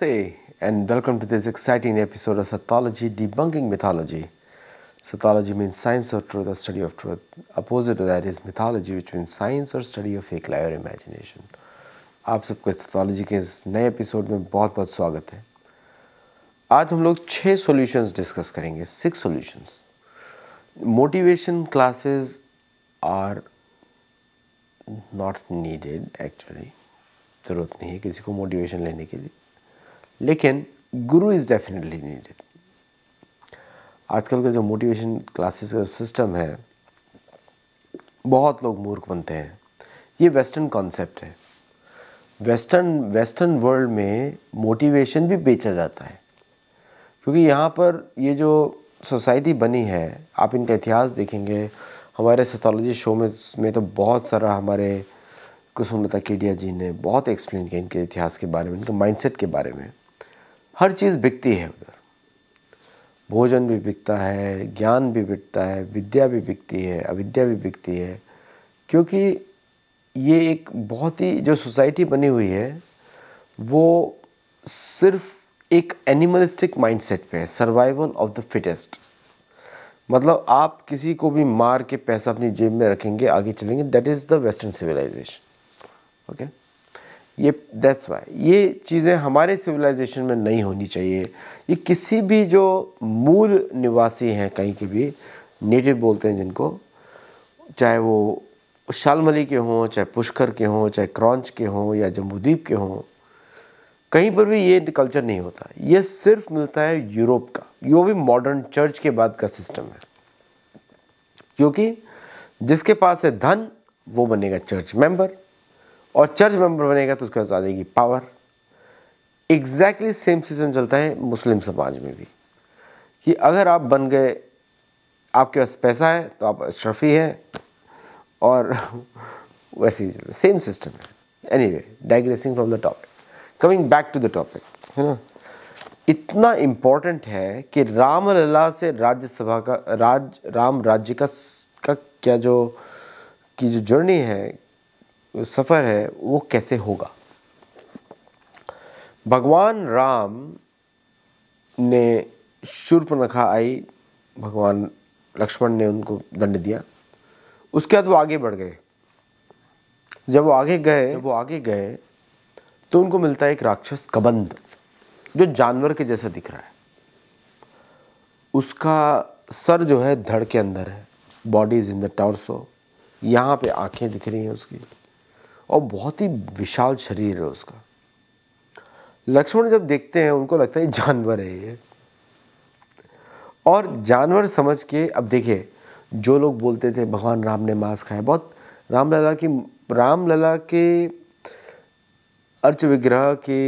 Namaste and welcome to this exciting episode of Satology Debunking Mythology. Satology means science or truth or study of truth. Opposite to that is mythology which means science or study of fake lie or imagination. आप सबका सतोलॉजी के इस नए episode में बहुत बहुत स्वागत है आज हम लोग छः सॉल्यूशंस डिस्कस करेंगे six solutions motivation classes are not needed actually ज़रूरत नहीं है किसी को मोटिवेशन लेने के लिए लेकिन गुरु इज़ डेफिनेटली नीडेड आजकल का जो मोटिवेशन क्लासेस का सिस्टम है बहुत लोग मूर्ख बनते हैं ये वेस्टर्न कॉन्सेप्ट है वेस्टर्न वेस्टर्न वर्ल्ड में मोटिवेशन भी बेचा जाता है क्योंकि यहाँ पर ये जो सोसाइटी बनी है आप इनका इतिहास देखेंगे हमारे सथोलॉजी शो में में तो बहुत सारा हमारे कुसुमता केडिया जी ने बहुत एक्सप्लेन किया इनके इतिहास के बारे में इनके माइंडसेट के बारे में हर चीज़ बिकती है उधर भोजन भी बिकता है ज्ञान भी बिकता है विद्या भी बिकती है अविद्या भी बिकती है क्योंकि ये एक बहुत ही जो सोसाइटी बनी हुई है वो सिर्फ एक एनिमलिस्टिक माइंडसेट पे है सर्वाइवल ऑफ द फिटेस्ट मतलब आप किसी को भी मार के पैसा अपनी जेब में रखेंगे आगे चलेंगे that is the western civilization okay ये दैट्स वाई ये चीज़ें हमारे सिविलाइजेशन में नहीं होनी चाहिए ये किसी भी जो मूल निवासी हैं कहीं के भी नेटिव बोलते हैं जिनको चाहे वो शालमली के हों चाहे पुष्कर के हों चाहे क्रॉन्च के हों या जम्बूद्वीप के हों कहीं पर भी ये कल्चर नहीं होता ये सिर्फ मिलता है यूरोप का यो भी मॉडर्न चर्च के बाद का सिस्टम है क्योंकि जिसके पास है धन वो बनेगा चर्च मेंबर और चर्च मेंबर बनेगा तो उसके पास आ जाएगी पावर एग्जैक्टली सेम सिस्टम चलता है मुस्लिम समाज में भी कि अगर आप बन गए आपके पास पैसा है तो आप अशरफी हैं और वैसे ही चलता सेम सिस्टम है anyway digressing from the topic coming back to the topic है ना इतना इम्पोर्टेंट है कि राम लला से राज्यसभा का राज राम राज्य का का क्या जो की जो जर्नी है सफ़र है वो कैसे होगा भगवान राम ने नखा आई भगवान लक्ष्मण ने उनको दंड दिया उसके बाद वो आगे बढ़ गए जब वो आगे गए जब वो आगे गए तो उनको मिलता है एक राक्षस कबंद जो जानवर के जैसा दिख रहा है उसका सर जो है धड़ के अंदर है body is in the torso यहाँ पे आंखें दिख रही हैं उसकी और बहुत ही विशाल शरीर है उसका लक्ष्मण जब देखते हैं उनको लगता है जानवर है ये और जानवर समझ के अब देखिए जो लोग बोलते थे भगवान राम ने मांस खाया बहुत रामलला की रामलला के अर्च विग्रह के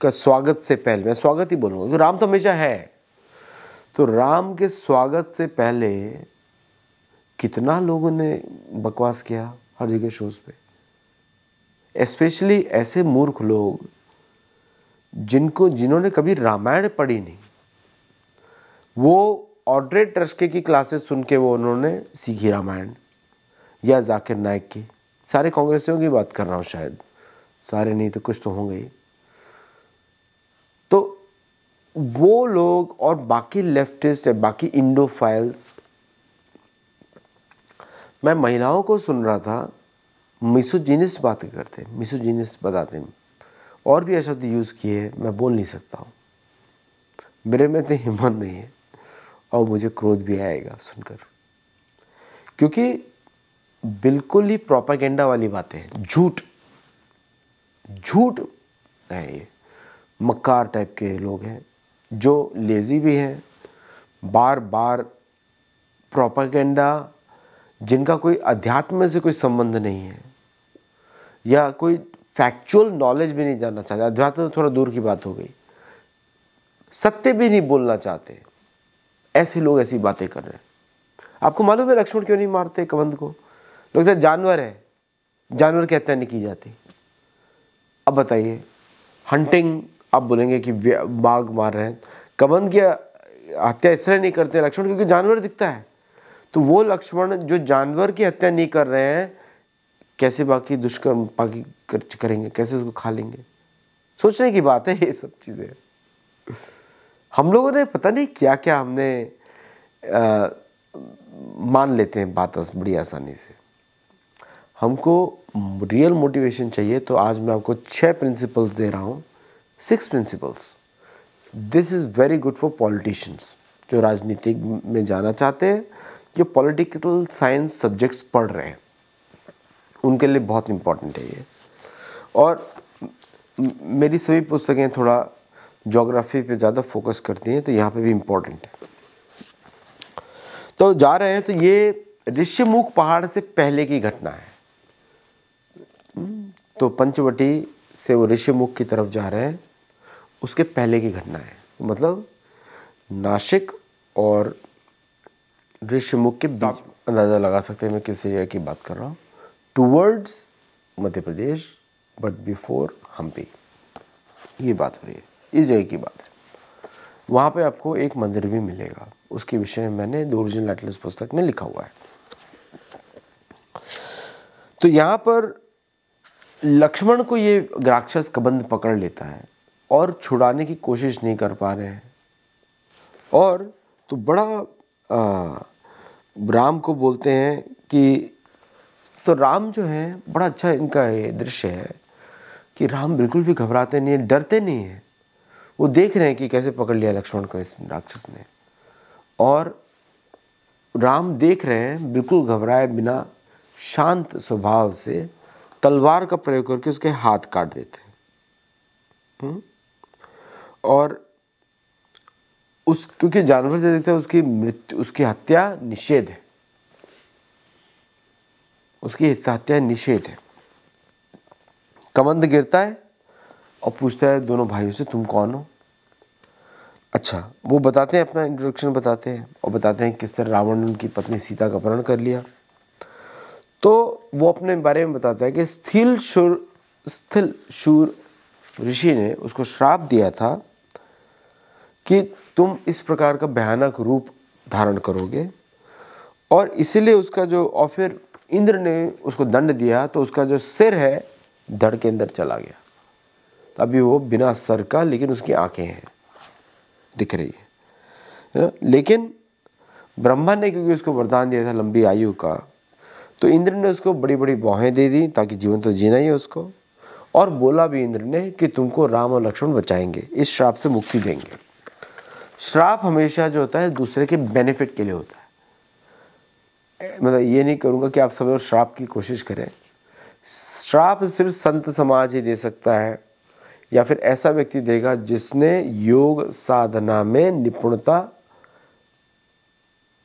का स्वागत से पहले मैं स्वागत ही बोलूँगा तो राम तो हमेशा है तो राम के स्वागत से पहले कितना लोगों ने बकवास किया हर जगह शोज़ पे स्पेशली ऐसे मूर्ख लोग जिनको जिन्होंने कभी रामायण पढ़ी नहीं वो ऑड्रेट ट्रस्के की क्लासेस सुन के वो उन्होंने सीखी रामायण या जाकिर नायक की सारे कांग्रेसियों की बात कर रहा हूँ शायद सारे नहीं तो कुछ तो होंगे ही तो वो लोग और बाकी लेफ्टिस्ट है बाकी इंडो फाइल्स मैं महिलाओं को सुन रहा था जीनिस बात करते मिसोजिनिस्ट बताते हैं और भी तो यूज़ किए हैं मैं बोल नहीं सकता हूँ मेरे में तो हिम्मत नहीं है और मुझे क्रोध भी आएगा सुनकर क्योंकि बिल्कुल ही प्रोपागेंडा वाली बातें हैं झूठ झूठ है ये मक्कार टाइप के लोग हैं जो लेज़ी भी हैं बार बार प्रोपागेंडा जिनका कोई अध्यात्म से कोई संबंध नहीं है या कोई फैक्चुअल नॉलेज भी नहीं जानना चाहते अध्यात्म थोड़ा दूर की बात हो गई सत्य भी नहीं बोलना चाहते ऐसे लोग ऐसी बातें कर रहे हैं आपको मालूम है लक्ष्मण क्यों नहीं मारते कबंध को लोग जानवर है जानवर की हत्या नहीं की जाती अब बताइए हंटिंग आप बोलेंगे कि बाघ मार रहे हैं कबंध की हत्या इसलिए नहीं करते लक्ष्मण क्योंकि जानवर दिखता है तो वो लक्ष्मण जो जानवर की हत्या नहीं कर रहे हैं कैसे बाकी दुष्कर्म बाकी कर, करेंगे कैसे उसको खा लेंगे सोचने की बात है ये सब चीज़ें हम लोगों ने पता नहीं क्या क्या हमने आ, मान लेते हैं बात बड़ी आसानी से हमको रियल मोटिवेशन चाहिए तो आज मैं आपको छह प्रिंसिपल्स दे रहा हूँ six principles this is very good for politicians जो राजनीति में जाना चाहते हैं जो पॉलिटिकल साइंस सब्जेक्ट्स पढ़ रहे हैं उनके लिए बहुत इम्पोर्टेंट है ये और मेरी सभी पुस्तकें थोड़ा जोग्राफी पे ज़्यादा फोकस करती हैं तो यहाँ पे भी इम्पोर्टेंट है तो जा रहे हैं तो ये ऋषिमुख पहाड़ से पहले की घटना है तो पंचवटी से वो ऋषिमुख की तरफ जा रहे हैं उसके पहले की घटना है मतलब नासिक और दृश्य मुख के बीच अंदाज़ा लगा सकते हैं मैं किस एरिया की बात कर रहा हूँ towards Madhya Pradesh but before Hampi ये बात हो रही है इस जगह की बात है वहाँ पे आपको एक मंदिर भी मिलेगा उसके विषय में मैंने दो ओरिजिनल एटलस पुस्तक में लिखा हुआ है तो यहाँ पर लक्ष्मण को ये राक्षस कबंध पकड़ लेता है और छुड़ाने की कोशिश नहीं कर पा रहे हैं और तो बड़ा आ, राम को बोलते हैं कि तो राम जो है बड़ा अच्छा इनका ये दृश्य है कि राम बिल्कुल भी घबराते नहीं है डरते नहीं हैं वो देख रहे हैं कि कैसे पकड़ लिया लक्ष्मण को इस राक्षस ने और राम देख रहे हैं बिल्कुल घबराए बिना शांत स्वभाव से तलवार का प्रयोग करके उसके हाथ काट देते हैं हम्म? और उस क्योंकि जानवर से देखते हैं उसकी मृत्यु उसकी हत्या निषेध है उसकी हत्या निषेध है कमंद गिरता है और पूछता है दोनों भाइयों से तुम कौन हो अच्छा वो बताते हैं अपना इंट्रोडक्शन बताते हैं और बताते हैं किस तरह रावण ने उनकी पत्नी सीता का अपहरण कर लिया तो वो अपने बारे में बताता है कि स्थिल शुर स्थिल शूर ऋषि ने उसको श्राप दिया था कि तुम इस प्रकार का भयानक रूप धारण करोगे और इसीलिए उसका जो और फिर इंद्र ने उसको दंड दिया तो उसका जो सिर है धड़ के अंदर चला गया तो अभी वो बिना सर का लेकिन उसकी आंखें हैं दिख रही है लेकिन ब्रह्मा ने क्योंकि उसको वरदान दिया था लंबी आयु का तो इंद्र ने उसको बड़ी बड़ी बौहें दे दी ताकि जीवन तो जीना ही उसको और बोला भी इंद्र ने कि तुमको राम और लक्ष्मण बचाएंगे इस श्राप से मुक्ति देंगे श्राप हमेशा जो होता है दूसरे के बेनिफिट के लिए होता है मतलब ये नहीं करूँगा कि आप सब लोग श्राप की कोशिश करें श्राप सिर्फ संत समाज ही दे सकता है या फिर ऐसा व्यक्ति देगा जिसने योग साधना में निपुणता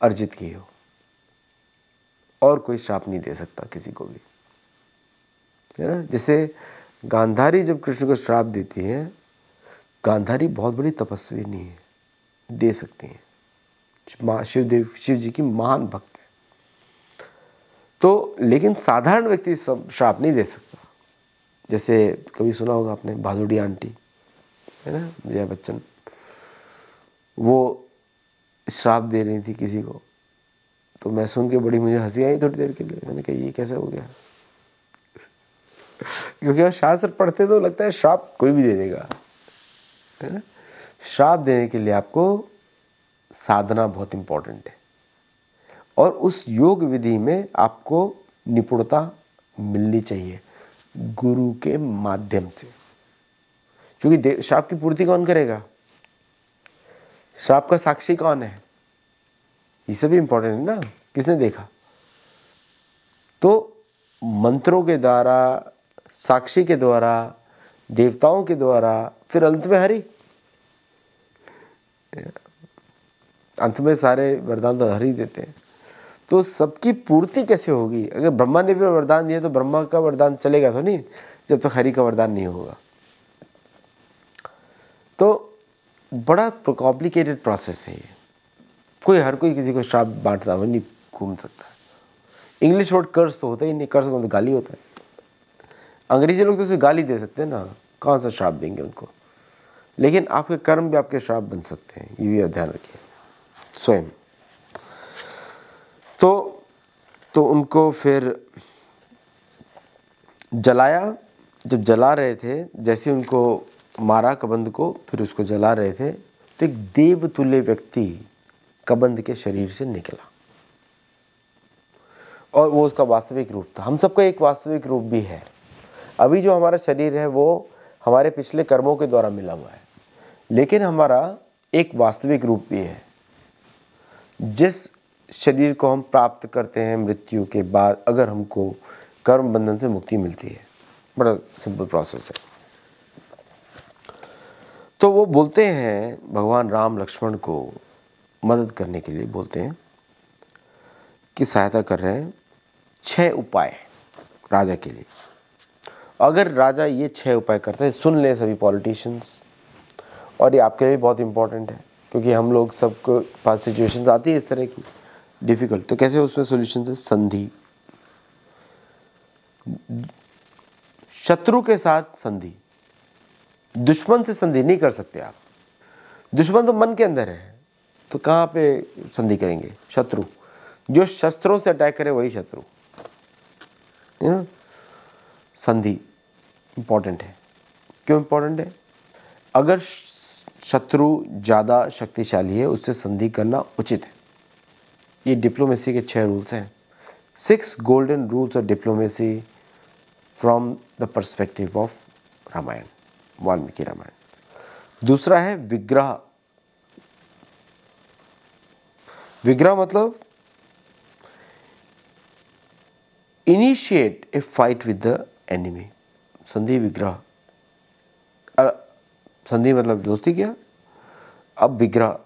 अर्जित की हो और कोई श्राप नहीं दे सकता किसी को भी है ना जैसे गांधारी जब कृष्ण को श्राप देती है गांधारी बहुत बड़ी तपस्वी नहीं है दे सकती हैं शिवदेव शिव जी की महान भक्त है तो लेकिन साधारण व्यक्ति सब श्राप नहीं दे सकता जैसे कभी सुना होगा आपने भादुड़ी आंटी है ना जया बच्चन वो श्राप दे रही थी किसी को तो मैं सुन के बड़ी मुझे हंसी आई थोड़ी देर के लिए मैंने कहा ये कैसे हो गया क्योंकि शास्त्र पढ़ते तो लगता है श्राप कोई भी दे देगा है ना श्राप देने के लिए आपको साधना बहुत इंपॉर्टेंट है और उस योग विधि में आपको निपुणता मिलनी चाहिए गुरु के माध्यम से क्योंकि श्राप की पूर्ति कौन करेगा श्राप का साक्षी कौन है ये सब इंपॉर्टेंट है ना किसने देखा तो मंत्रों के द्वारा साक्षी के द्वारा देवताओं के द्वारा फिर अंत में हरी अंत में सारे वरदान तो हर ही देते हैं तो सबकी पूर्ति कैसे होगी अगर ब्रह्मा ने भी वरदान दिया तो ब्रह्मा का वरदान चलेगा तो नहीं जब तक तो हरि का वरदान नहीं होगा तो बड़ा कॉम्प्लिकेटेड प्रोसेस है ये कोई हर कोई किसी को श्राप बांटता हुआ नहीं घूम सकता इंग्लिश वर्ड कर्ज तो होता ही नहीं कर्ज तो मतलब गाली होता है अंग्रेजी लोग तो उसे गाली दे सकते हैं ना कौन सा श्राप देंगे उनको लेकिन आपके कर्म भी आपके श्राप बन सकते हैं ये भी ध्यान रखिए स्वयं तो तो उनको फिर जलाया जब जला रहे थे जैसे उनको मारा कबंद को फिर उसको जला रहे थे तो एक देवतुल्य व्यक्ति कबंद के शरीर से निकला और वो उसका वास्तविक रूप था हम सबका एक वास्तविक रूप भी है अभी जो हमारा शरीर है वो हमारे पिछले कर्मों के द्वारा मिला हुआ है लेकिन हमारा एक वास्तविक रूप भी है जिस शरीर को हम प्राप्त करते हैं मृत्यु के बाद अगर हमको कर्म बंधन से मुक्ति मिलती है बड़ा सिंपल प्रोसेस है तो वो बोलते हैं भगवान राम लक्ष्मण को मदद करने के लिए बोलते हैं कि सहायता कर रहे हैं छह उपाय राजा के लिए अगर राजा ये छह उपाय करते हैं सुन ले सभी पॉलिटिशियंस और ये आपके लिए बहुत इंपॉर्टेंट है क्योंकि हम लोग सबको पास सिचुएशंस आती है इस तरह की डिफ़िकल्ट तो कैसे उसमें सोल्यूशन है संधि शत्रु के साथ संधि दुश्मन से संधि नहीं कर सकते आप दुश्मन तो मन के अंदर है तो कहां पे संधि करेंगे शत्रु जो शस्त्रों से अटैक करे वही शत्रु संधि इंपॉर्टेंट है क्यों इंपॉर्टेंट है अगर शत्रु ज़्यादा शक्तिशाली है उससे संधि करना उचित है ये डिप्लोमेसी के छह रूल्स हैं six golden rules of diplomacy from the perspective of Ramayana Valmiki Ramayana दूसरा है विग्रह विग्रह मतलब initiate a fight with the enemy संधि विग्रह संधि मतलब दोस्ती किया अब विग्रह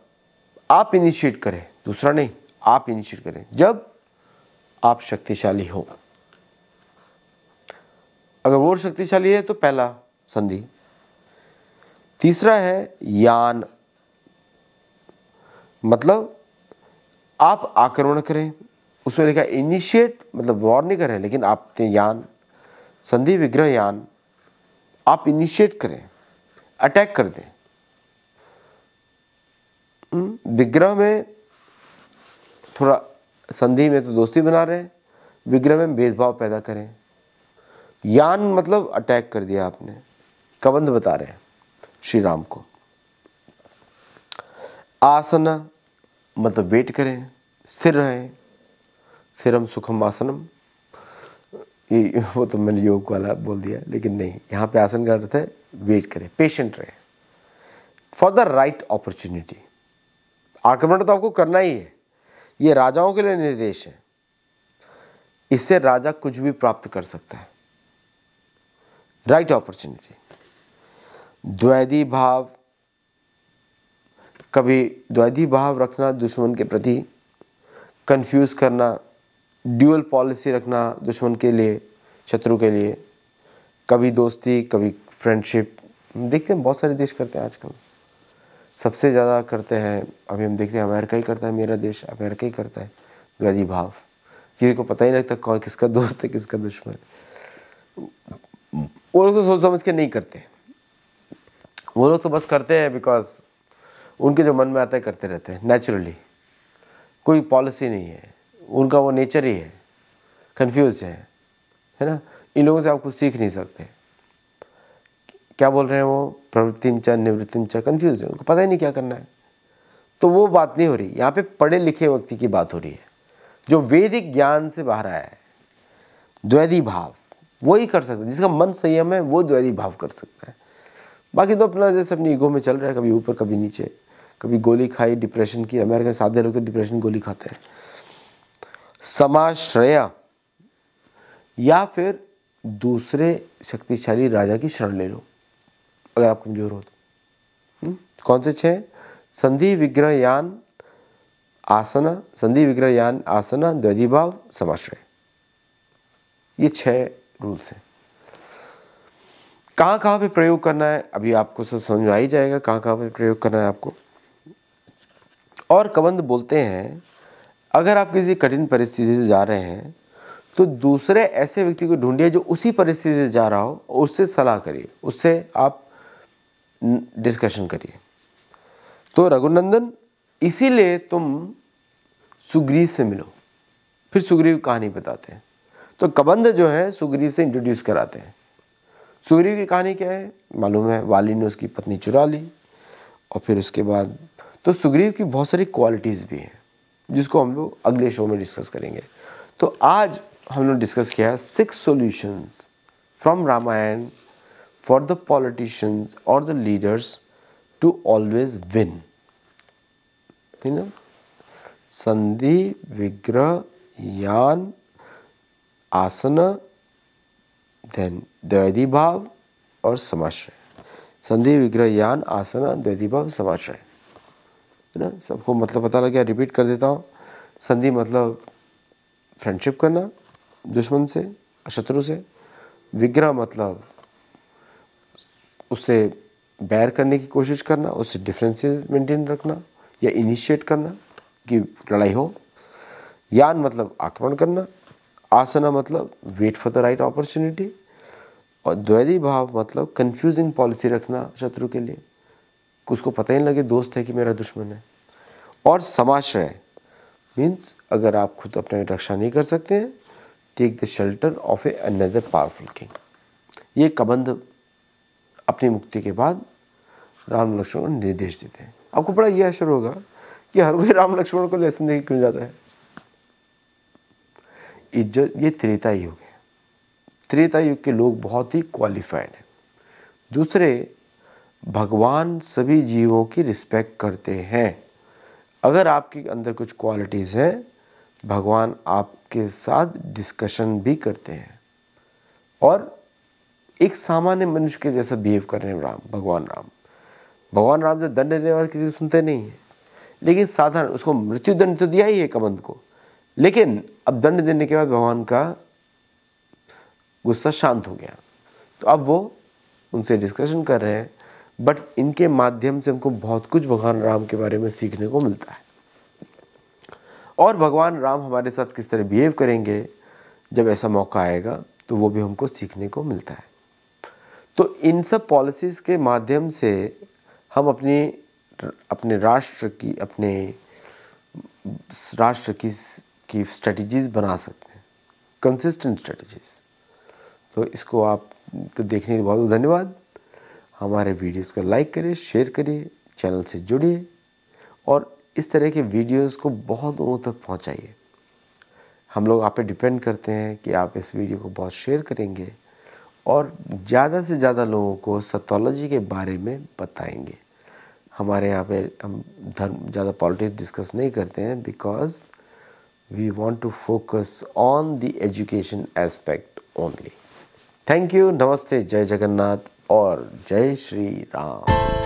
आप इनिशिएट करें दूसरा नहीं आप इनिशिएट करें जब आप शक्तिशाली हो अगर वो शक्तिशाली है तो पहला संधि तीसरा है यान मतलब आप आक्रमण करें उसमें लिखा इनिशिएट मतलब वॉर नहीं करें लेकिन आप यान संधि विग्रह यान आप इनिशिएट करें अटैक कर दें हम्म, विग्रह में थोड़ा संधि में तो दोस्ती बना रहे विग्रह में भेदभाव पैदा करें यान मतलब अटैक कर दिया आपने कबंध बता रहे हैं श्री राम को आसन मतलब वेट करें स्थिर रहें सिरम सुखम आसनम ये वो तो मैंने योग वाला बोल दिया लेकिन नहीं यहाँ पे आसन का अर्थ है वेट करें पेशेंट रहें फॉर द राइट अपॉर्चुनिटी आक्रमण तो आपको करना ही है ये राजाओं के लिए निर्देश है इससे राजा कुछ भी प्राप्त कर सकता है राइट अपॉर्चुनिटी द्वैधी भाव कभी द्वैधी भाव रखना दुश्मन के प्रति कंफ्यूज करना ड्यूअल पॉलिसी रखना दुश्मन के लिए शत्रु के लिए कभी दोस्ती कभी फ्रेंडशिप देखते हैं बहुत सारे देश करते हैं आजकल सबसे ज़्यादा करते हैं अभी हम देखते हैं अमेरिका ही करता है मेरा देश अमेरिका ही करता है गदी भाव किसी को पता ही नहीं लगता कौन किसका दोस्त है किसका दुश्मन है वो लोग तो सोच समझ के नहीं करते वो लोग तो बस करते हैं बिकॉज उनके जो मन में आता है करते रहते हैं नेचुरली कोई पॉलिसी नहीं है उनका वो नेचर ही है कन्फ्यूज है है ना इन लोगों से आप कुछ सीख नहीं सकते क्या बोल रहे हैं वो प्रवृत्तिम च निवृत्तिम च कन्फ्यूज है उनको पता ही नहीं क्या करना है तो वो बात नहीं हो रही यहाँ पे पढ़े लिखे व्यक्ति की बात हो रही है जो वैदिक ज्ञान से बाहर आया है द्वैधी भाव वो ही कर सकता है जिसका मन संयम है वो द्वैधी भाव कर सकता है बाकी तो अपना जैसे अपनी ईगो में चल रहा है कभी ऊपर कभी नीचे कभी गोली खाई डिप्रेशन की अमेरिका में साधे लोग तो डिप्रेशन गोली खाते हैं समाश्रय या फिर दूसरे शक्तिशाली राजा की शरण ले लो अगर आप कमज़ोर हो तो हम्म? कौन से छह संधि विग्रह यान आसना संधि विग्रह यान आसना द्वैधिभाव समाश्रय ये छह रूल्स हैं कहाँ कहाँ पे प्रयोग करना है अभी आपको सब समझ आ ही जाएगा कहाँ कहाँ पे प्रयोग करना है आपको और कबंद बोलते हैं अगर आप किसी कठिन परिस्थिति से जा रहे हैं तो दूसरे ऐसे व्यक्ति को ढूंढिए जो उसी परिस्थिति से जा रहा हो उससे सलाह करिए उससे आप डिस्कशन करिए तो रघुनंदन इसीलिए तुम सुग्रीव से मिलो फिर सुग्रीव कहानी बताते हैं तो कबंध जो है सुग्रीव से इंट्रोड्यूस कराते हैं सुग्रीव की कहानी क्या है मालूम है वाली ने उसकी पत्नी चुरा ली और फिर उसके बाद तो सुग्रीव की बहुत सारी क्वालिटीज़ भी हैं जिसको हम लोग अगले शो में डिस्कस करेंगे तो आज हम लोग डिस्कस किया है six solutions from Ramayana for the politicians or the leaders to always win. You know, Sandhi, Vigra, Yan, Asana, then Dvaidhi Bhav or Samashraya. Sandhi, Vigra, Yan, Asana, Dvaidhi Bhav, Samashraya. You know, सबको मतलब पता लग गया repeat कर देता हूँ संधि मतलब फ्रेंडशिप करना दुश्मन से शत्रु से विग्रह मतलब उससे बैर करने की कोशिश करना उससे डिफरेंसेस मेंटेन रखना या इनिशिएट करना कि लड़ाई हो यान मतलब आक्रमण करना आसना मतलब wait for the right opportunity और द्वैधी भाव मतलब कंफ्यूजिंग पॉलिसी रखना शत्रु के लिए उसको पता ही नहीं लगे दोस्त है कि मेरा दुश्मन है और समाश्रय मीन्स अगर आप खुद अपने रक्षा नहीं कर सकते हैं take the shelter of a another powerful king ये कबंध अपनी मुक्ति के बाद राम लक्ष्मण को निर्देश देते हैं आपको बड़ा यह आश्चर्य होगा कि हर कोई राम लक्ष्मण को लेसन देके क्यों जाता है इज्जत ये त्रेता युग है त्रेता युग के लोग बहुत ही क्वालिफाइड हैं दूसरे भगवान सभी जीवों की रिस्पेक्ट करते हैं अगर आपके अंदर कुछ क्वालिटीज़ हैं भगवान आपके साथ डिस्कशन भी करते हैं और एक सामान्य मनुष्य के जैसा बिहेव कर रहे हैं राम भगवान राम भगवान राम जो दंड देने वाले किसी को सुनते नहीं है लेकिन साधारण उसको मृत्यु दंड तो दिया ही है कमंद को लेकिन अब दंड देने के बाद भगवान का गुस्सा शांत हो गया तो अब वो उनसे डिस्कशन कर रहे हैं बट इनके माध्यम से हमको बहुत कुछ भगवान राम के बारे में सीखने को मिलता है और भगवान राम हमारे साथ किस तरह बिहेव करेंगे जब ऐसा मौका आएगा तो वो भी हमको सीखने को मिलता है तो इन सब पॉलिसीज़ के माध्यम से हम अपनी अपने राष्ट्र की अपने राष्ट्र की की स्ट्रेटजीज़ बना सकते हैं कंसिस्टेंट स्ट्रेटजीज़ तो इसको आप तो देखने के लिए बहुत धन्यवाद हमारे वीडियोस को लाइक करिए शेयर करिए चैनल से जुड़िए और इस तरह के वीडियोस को बहुत लोगों तक पहुंचाइए हम लोग आप पे डिपेंड करते हैं कि आप इस वीडियो को बहुत शेयर करेंगे और ज़्यादा से ज़्यादा लोगों को सतोलॉजी के बारे में बताएंगे हमारे यहाँ पे हम धर्म ज़्यादा पॉलिटिक्स डिस्कस नहीं करते हैं because we want to focus on the education aspect only thank you नमस्ते जय जगन्नाथ और जय श्री राम